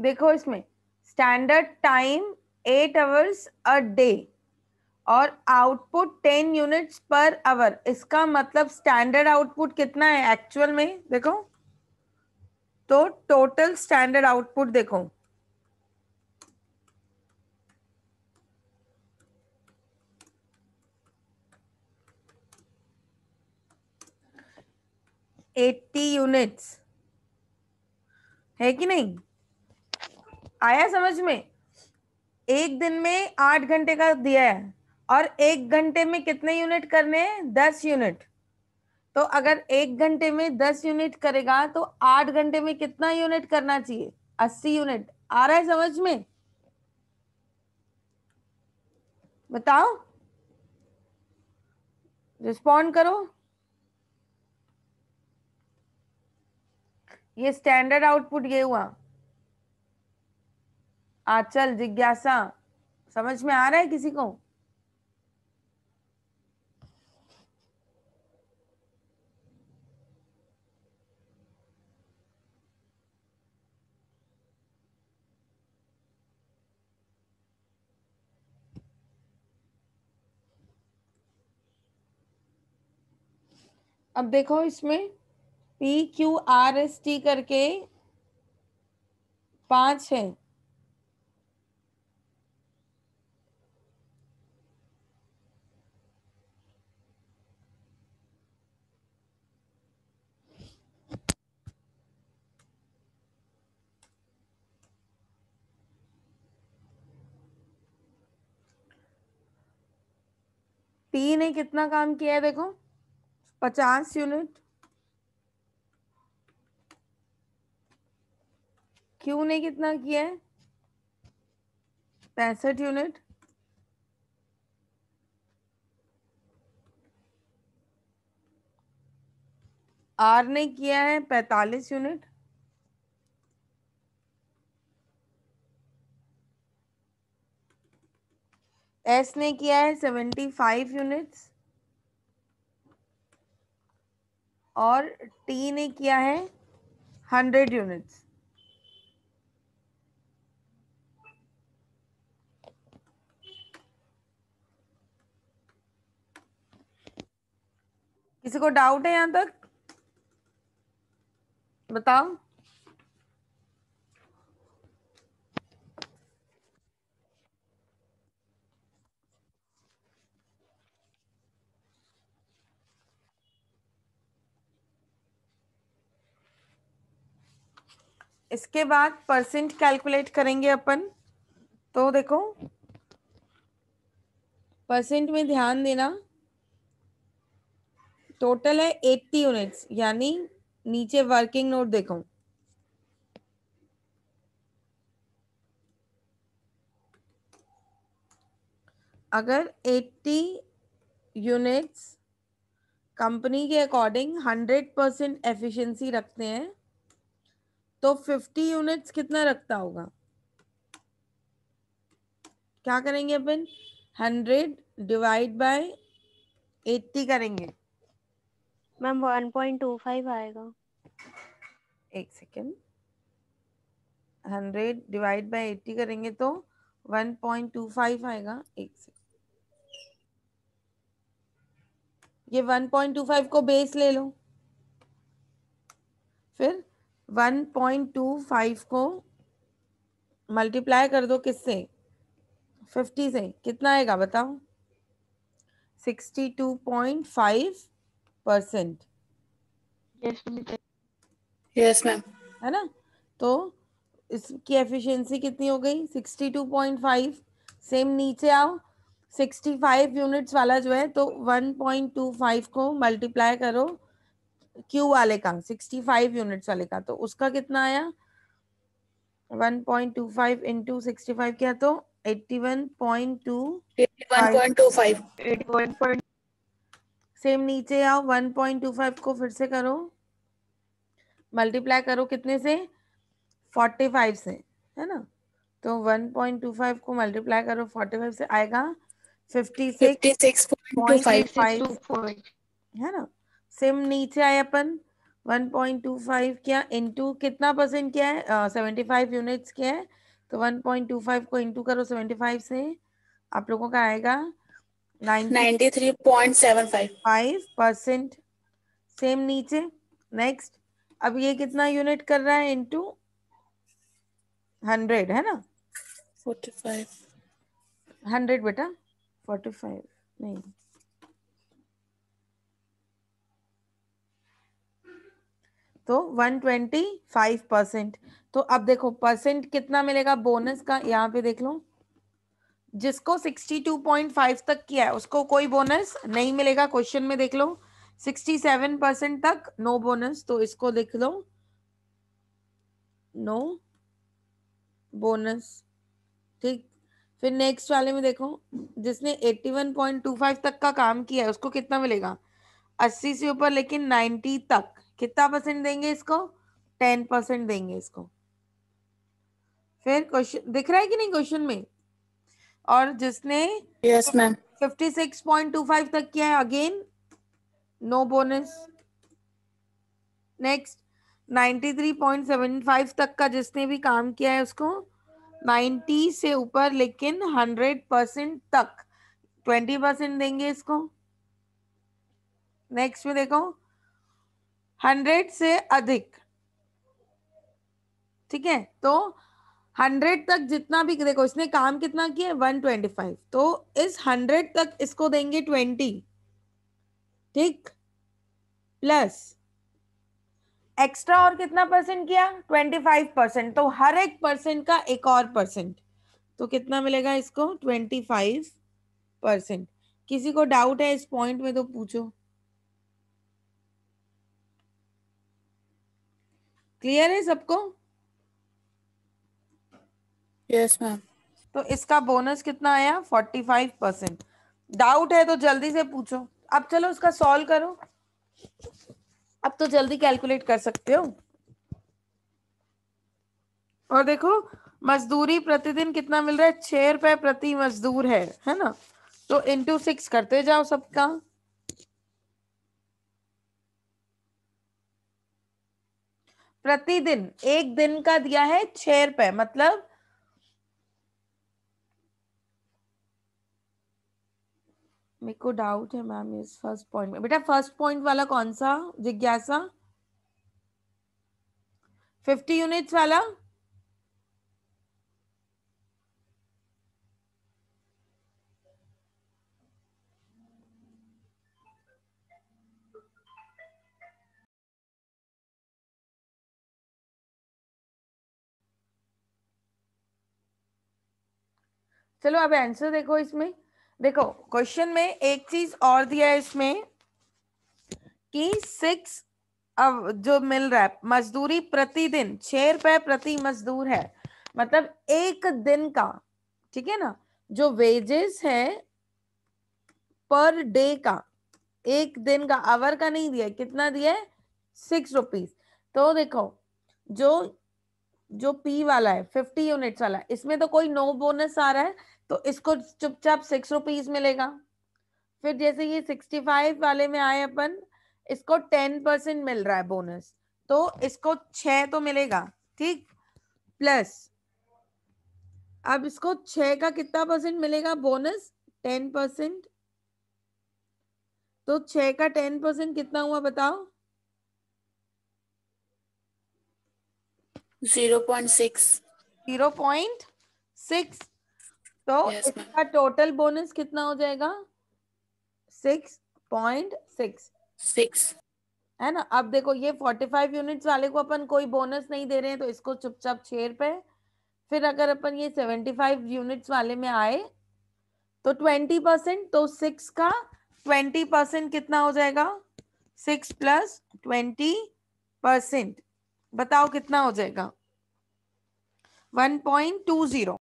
देखो इसमें standard time eight hours a day और output ten units per hour इसका मतलब स्टैंडर्ड आउटपुट कितना है एक्चुअल में देखो तो टोटल स्टैंडर्ड आउटपुट देखो एट्टी यूनिट्स है कि नहीं आया समझ में एक दिन में आठ घंटे का दिया है और एक घंटे में कितने यूनिट करने हैं दस यूनिट तो अगर एक घंटे में दस यूनिट करेगा तो आठ घंटे में कितना यूनिट करना चाहिए अस्सी यूनिट आ रहा है समझ में बताओ रिस्पॉन्ड करो ये स्टैंडर्ड आउटपुट ये हुआ आचल जिज्ञासा समझ में आ रहा है किसी को अब देखो इसमें P Q R S T करके पांच है टी ने कितना काम किया है देखो पचास यूनिट क्यू ने कितना किया है पैंसठ यूनिट आर ने किया है पैतालीस यूनिट एस ने किया है सेवेंटी फाइव यूनिट्स और टी ने किया है हंड्रेड यूनिट्स किसी को डाउट है यहां तक बताओ इसके बाद परसेंट कैलकुलेट करेंगे अपन तो देखो परसेंट में ध्यान देना टोटल है एट्टी यूनिट्स यानी नीचे वर्किंग नोट देखो अगर एट्टी यूनिट्स कंपनी के अकॉर्डिंग हंड्रेड परसेंट एफिशिएंसी रखते हैं तो फिफ्टी यूनिट्स कितना रखता होगा क्या करेंगे अपन हंड्रेड डिवाइड बाय एट्टी करेंगे ma'am one point two five आएगा एक second hundred divide by eighty करेंगे तो वन पॉइंट टू फाइव आएगा एक सेकेंड ये 1.25 को बेस ले लो 1.25 को मल्टीप्लाई कर दो किससे 50 से कितना आएगा बताओ 62.5 परसेंट यस मैम है ना तो इसकी एफिशिएंसी कितनी हो गई 62.5 सेम नीचे आओ 65 यूनिट्स वाला जो है तो 1.25 को मल्टीप्लाई करो क्यू वाले का 65 यूनिट्स वाले का तो उसका कितना आया 1.25 इनटू 65 क्या तो 81.2 81.25 सेम नीचे आओ 1.25 को फिर से करो मल्टीप्लाई करो कितने से 45 से है ना तो 1.25 को मल्टीप्लाई करो 45 से आएगा 56.25 है ना सिम नीचे आए अपन 1.25 क्या इनटू कितना परसेंट क्या है सेवेंटी फाइव यूनिट्स क्या है तो 1.25 को इनटू करो 75 से आप लोगों का आएगा 93.75 परसेंट सेम नीचे नेक्स्ट अब ये कितना यूनिट कर रहा है इनटू 100 है ना 45 100 बेटा 45 नहीं तो 125 परसेंट तो अब देखो परसेंट कितना मिलेगा बोनस का यहाँ पे देख लो जिसको 62.5 तक किया है उसको कोई बोनस नहीं मिलेगा क्वेश्चन में देख लो 67 परसेंट तक नो बोनस तो इसको देख लो नो बोनस ठीक फिर नेक्स्ट वाले में देखो जिसने 81.25 तक का काम किया है उसको कितना मिलेगा 80 से ऊपर लेकिन 90 तक कितना परसेंट देंगे इसको टेन परसेंट देंगे इसको फिर क्वेश्चन दिख रहा है कि नहीं क्वेश्चन में और जिसने yes ma'am fifty six point two five तक किया है again no bonus next ninety three point seven five तक का जिसने भी काम किया है उसको नाइन्टी से ऊपर लेकिन हंड्रेड परसेंट तक ट्वेंटी परसेंट देंगे इसको नेक्स्ट में देखो हंड्रेड से अधिक ठीक है तो हंड्रेड तक जितना भी देखो इसने काम कितना किया वन ट्वेंटी फाइव तो इस हंड्रेड तक इसको देंगे ट्वेंटी ठीक प्लस एक्स्ट्रा और कितना परसेंट किया ट्वेंटी फाइव परसेंट तो हर एक परसेंट का एक और परसेंट तो कितना मिलेगा इसको ट्वेंटी फाइव परसेंट किसी को डाउट है इस पॉइंट में तो पूछो क्लियर है सबको यस मैम तो इसका बोनस कितना आया फोर्टी फाइव परसेंट डाउट है तो जल्दी से पूछो अब चलो इसका सॉल्व करो अब तो जल्दी कैलकुलेट कर सकते हो और देखो मजदूरी प्रतिदिन कितना मिल रहा है छह रुपए प्रति मजदूर है है ना तो इंटू सिक्स करते जाओ सबका प्रतिदिन एक दिन का दिया है छह रुपए मतलब मेरे को डाउट है मैम इस फर्स्ट पॉइंट में बेटा फर्स्ट पॉइंट वाला कौन सा जिज्ञासा फिफ्टी यूनिट्स वाला चलो अब आंसर देखो इसमें देखो क्वेश्चन में एक चीज और दिया है इसमें कि सिक्स अब जो मिल रहा है मजदूरी प्रतिदिन छह रुपए प्रति मजदूर है मतलब एक दिन का ठीक है ना जो वेजेस है पर डे का एक दिन का आवर का नहीं दिया कितना दिया है सिक्स रुपीज तो देखो जो जो पी वाला है फिफ्टी यूनिट्स वाला इसमें तो कोई नो बोनस आ रहा है तो इसको चुपचाप सिक्स रुपीज मिलेगा फिर जैसे ये सिक्सटी फाइव वाले में आए अपन इसको टेन परसेंट मिल रहा है बोनस तो इसको छ तो मिलेगा ठीक प्लस अब इसको छ का कितना परसेंट मिलेगा बोनस टेन परसेंट तो छ का टेन परसेंट कितना हुआ बताओ जीरो पॉइंट सिक्स तो yes, इसका टोटल बोनस कितना हो जाएगा सिक्स पॉइंट सिक्स सिक्स है ना अब देखो ये फोर्टी फाइव यूनिट वाले को अपन कोई बोनस नहीं दे रहे हैं तो इसको चुपचाप छह रुपए फिर अगर अपन ये सेवेंटी फाइव यूनिट्स वाले में आए तो ट्वेंटी परसेंट तो सिक्स का ट्वेंटी परसेंट कितना हो जाएगा सिक्स प्लस ट्वेंटी परसेंट बताओ कितना हो जाएगा वन पॉइंट टू जीरो